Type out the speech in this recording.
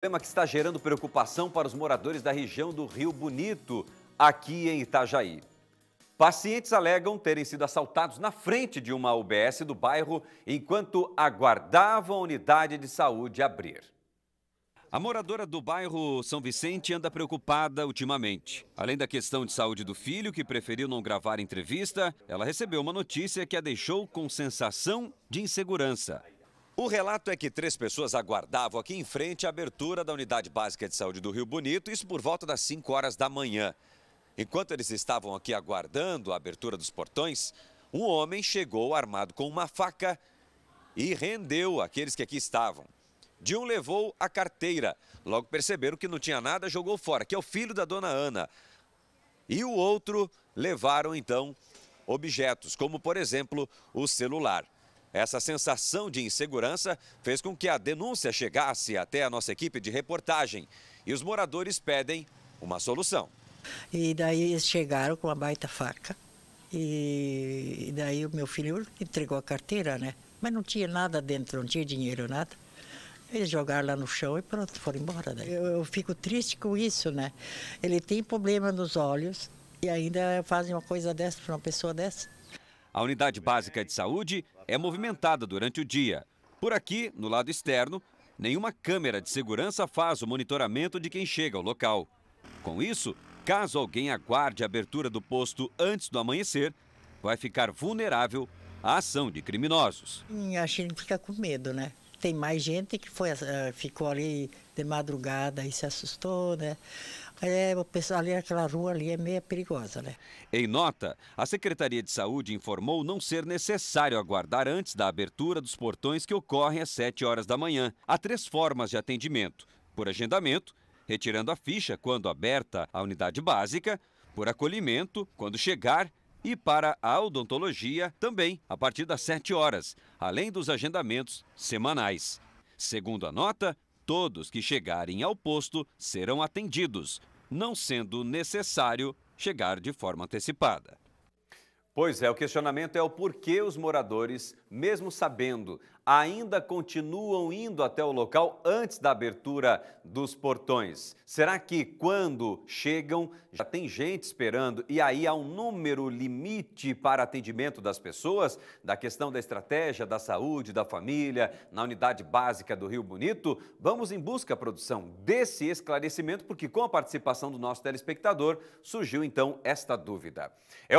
problema que está gerando preocupação para os moradores da região do Rio Bonito, aqui em Itajaí. Pacientes alegam terem sido assaltados na frente de uma UBS do bairro enquanto aguardavam a unidade de saúde abrir. A moradora do bairro São Vicente anda preocupada ultimamente. Além da questão de saúde do filho, que preferiu não gravar entrevista, ela recebeu uma notícia que a deixou com sensação de insegurança. O relato é que três pessoas aguardavam aqui em frente a abertura da Unidade Básica de Saúde do Rio Bonito, isso por volta das 5 horas da manhã. Enquanto eles estavam aqui aguardando a abertura dos portões, um homem chegou armado com uma faca e rendeu aqueles que aqui estavam. De um levou a carteira. Logo perceberam que não tinha nada, jogou fora, que é o filho da dona Ana. E o outro levaram então objetos, como por exemplo o celular. Essa sensação de insegurança fez com que a denúncia chegasse até a nossa equipe de reportagem e os moradores pedem uma solução. E daí eles chegaram com uma baita faca e daí o meu filho entregou a carteira, né? Mas não tinha nada dentro, não tinha dinheiro, nada. Eles jogaram lá no chão e pronto, foram embora. Daí. Eu, eu fico triste com isso, né? Ele tem problema nos olhos e ainda fazem uma coisa dessa para uma pessoa dessa. A unidade básica de saúde é movimentada durante o dia. Por aqui, no lado externo, nenhuma câmera de segurança faz o monitoramento de quem chega ao local. Com isso, caso alguém aguarde a abertura do posto antes do amanhecer, vai ficar vulnerável à ação de criminosos. A gente fica com medo, né? tem mais gente que foi, eh, ficou ali de madrugada e se assustou, né? É, o pessoal ali, aquela rua ali é meio perigosa, né? Em nota, a Secretaria de Saúde informou não ser necessário aguardar antes da abertura dos portões que ocorrem às 7 horas da manhã. Há três formas de atendimento: por agendamento, retirando a ficha quando aberta a unidade básica, por acolhimento, quando chegar e para a odontologia também a partir das 7 horas, além dos agendamentos semanais. Segundo a nota, todos que chegarem ao posto serão atendidos, não sendo necessário chegar de forma antecipada. Pois é, o questionamento é o porquê os moradores, mesmo sabendo, ainda continuam indo até o local antes da abertura dos portões. Será que quando chegam já tem gente esperando e aí há um número limite para atendimento das pessoas? Da questão da estratégia, da saúde, da família, na unidade básica do Rio Bonito? Vamos em busca, produção, desse esclarecimento, porque com a participação do nosso telespectador surgiu então esta dúvida. É